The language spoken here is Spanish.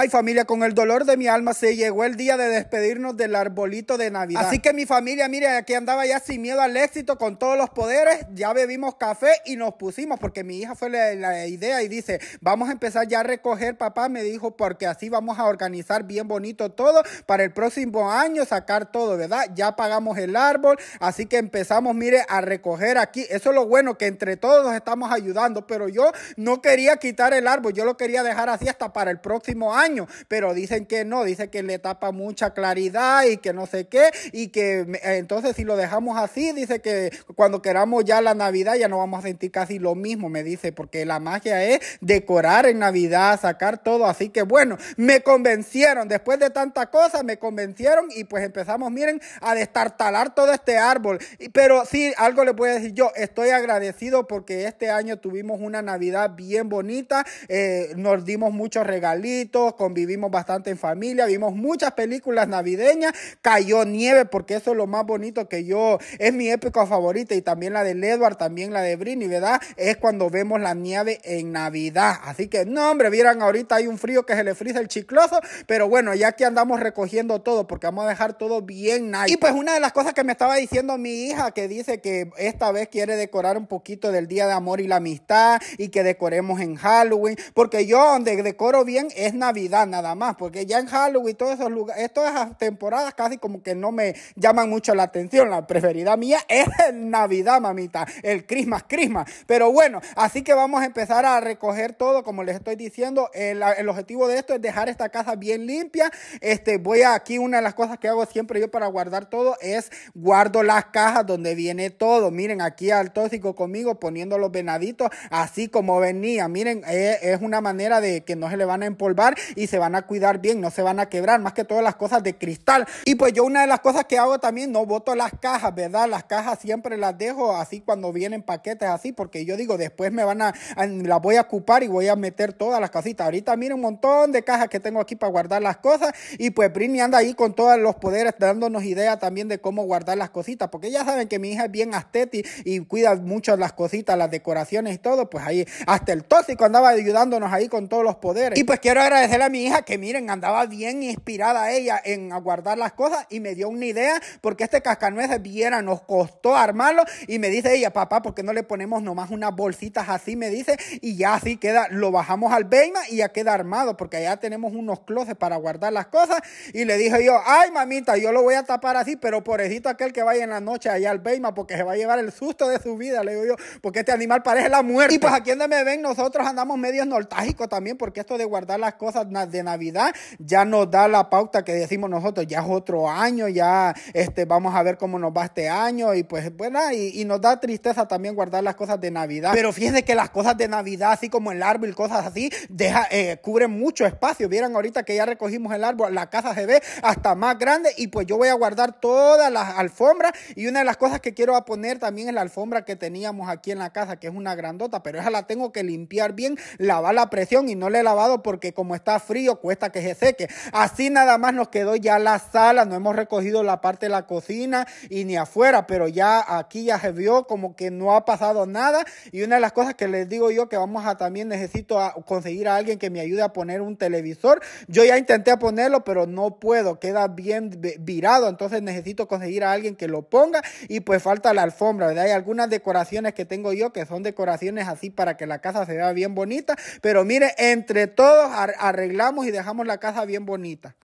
Ay familia, con el dolor de mi alma se llegó el día de despedirnos del arbolito de Navidad. Así que mi familia, mire, aquí andaba ya sin miedo al éxito, con todos los poderes, ya bebimos café y nos pusimos, porque mi hija fue la, idea y dice, vamos a empezar ya a recoger, papá me dijo, porque así vamos a organizar bien bonito todo para el próximo año, sacar todo, ¿verdad? Ya pagamos el árbol, así que empezamos, mire, a recoger aquí. Eso es lo bueno, que entre todos nos estamos ayudando, pero yo no quería quitar el árbol, yo lo quería dejar así hasta para el próximo año pero dicen que no, dice que le tapa mucha claridad y que no sé qué, y que entonces si lo dejamos así, dice que cuando queramos ya la Navidad ya no vamos a sentir casi lo mismo, me dice, porque la magia es decorar en Navidad, sacar todo, así que bueno, me convencieron, después de tanta cosa me convencieron y pues empezamos, miren, a destartalar todo este árbol, pero sí, algo le puedo decir yo, estoy agradecido porque este año tuvimos una Navidad bien bonita, eh, nos dimos muchos regalitos, convivimos bastante en familia, vimos muchas películas navideñas, cayó nieve porque eso es lo más bonito que yo, es mi época favorita y también la del Edward, también la de Britney, ¿verdad? Es cuando vemos la nieve en Navidad. Así que no, hombre, vieran ahorita hay un frío que se le frisa el chicloso, pero bueno, ya que andamos recogiendo todo porque vamos a dejar todo bien nice. Y pues una de las cosas que me estaba diciendo mi hija que dice que esta vez quiere decorar un poquito del Día de Amor y la Amistad y que decoremos en Halloween, porque yo donde decoro bien es Navidad nada más, porque ya en Halloween y todos esos lugares, esas temporadas casi como que no me llaman mucho la atención. La preferida mía es Navidad, mamita, el Christmas, Christmas. Pero bueno, así que vamos a empezar a recoger todo, como les estoy diciendo. El, objetivo de esto es dejar esta casa bien limpia. Este, voy aquí, una de las cosas que hago siempre yo para guardar todo es guardo las cajas donde viene todo. Miren, aquí al tóxico conmigo poniendo los venaditos así como venía. Miren, eh, es una manera de que no se le van a empolvar y se van a cuidar bien, no se van a quebrar, más que todas las cosas de cristal. Y pues yo una de las cosas que hago también, no boto las cajas, ¿verdad? Las cajas siempre las dejo así cuando vienen paquetes así, porque yo digo, después me van a, las voy a ocupar y voy a meter todas las casitas. Ahorita miren un montón de cajas que tengo aquí para guardar las cosas y pues Britney anda ahí con todos los poderes dándonos ideas también de cómo guardar las cositas, porque ya saben que mi hija es bien asteti y cuida mucho las cositas, las decoraciones y todo, pues ahí hasta el tóxico andaba ayudándonos ahí con todos los poderes. Y pues quiero agradecer a mi hija que miren, andaba bien inspirada ella en aguardar las cosas y me dio una idea porque este cascanueces viera, nos costó armarlo y me dice ella, papá, porque no le ponemos nomás unas bolsitas así? Me dice y ya así queda, lo bajamos al Beima y ya queda armado porque allá tenemos unos closets para guardar las cosas y le dije yo, ay mamita, yo lo voy a tapar así, pero pobrecito aquel que vaya en la noche allá al Beima porque se va a llevar el susto de su vida, le digo yo, porque este animal parece la muerte. Y pues aquí donde me ven nosotros andamos medio nostálgicos también porque esto de guardar las cosas de Navidad ya nos da la pauta que decimos nosotros, ya es otro año, ya este, vamos a ver cómo nos va este año y pues bueno, y, nos da tristeza también guardar las cosas de Navidad. Pero fíjense que las cosas de Navidad, así como el árbol, cosas así, deja, eh, cubren mucho espacio. Vieran ahorita que ya recogimos el árbol, la casa se ve hasta más grande y pues yo voy a guardar todas las alfombras y una de las cosas que quiero poner también es la alfombra que teníamos aquí en la casa, que es una grandota, pero esa la tengo que limpiar bien, lavar la presión y no la he lavado porque como está frío, cuesta que se seque. Así nada más nos quedó ya la sala, no hemos recogido la parte de la cocina y ni afuera, pero ya aquí ya se vio como que no ha pasado nada. Y una de las cosas que les digo yo que vamos a también necesito conseguir a alguien que me ayude a poner un televisor. Yo ya intenté ponerlo, pero no puedo, queda bien virado, entonces necesito conseguir a alguien que lo ponga y pues falta la alfombra, ¿verdad? Hay algunas decoraciones que tengo yo que son decoraciones así para que la casa se vea bien bonita, pero mire, entre todos arreglamos arreglamos y dejamos la casa bien bonita.